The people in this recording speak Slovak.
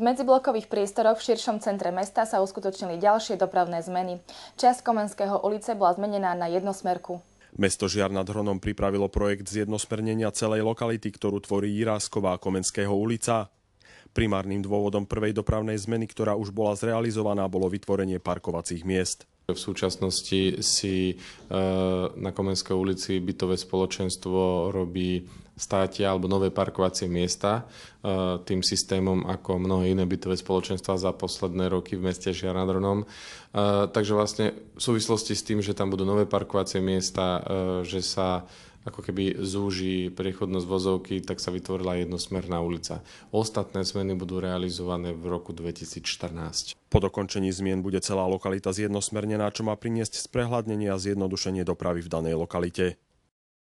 V medziblokových priestoroch v širšom centre mesta sa uskutočnili ďalšie dopravné zmeny. Časť Komenského ulice bola zmenená na jednosmerku. Mesto Žiar nad Hronom pripravilo projekt zjednosmernenia celej lokality, ktorú tvorí Jirásková Komenského ulica. Primárnym dôvodom prvej dopravnej zmeny, ktorá už bola zrealizovaná, bolo vytvorenie parkovacích miest. V súčasnosti si e, na Komenskej ulici bytové spoločenstvo robí státia alebo nové parkovacie miesta e, tým systémom ako mnohé iné bytové spoločenstva za posledné roky v meste Žiar nad e, Takže vlastne v súvislosti s tým, že tam budú nové parkovacie miesta, že sa ako keby zúži priechodnosť vozovky, tak sa vytvorila jednosmerná ulica. Ostatné zmeny budú realizované v roku 2014. Po dokončení zmien bude celá lokalita zjednosmernená, čo má priniesť sprehľadnenie a zjednodušenie dopravy v danej lokalite.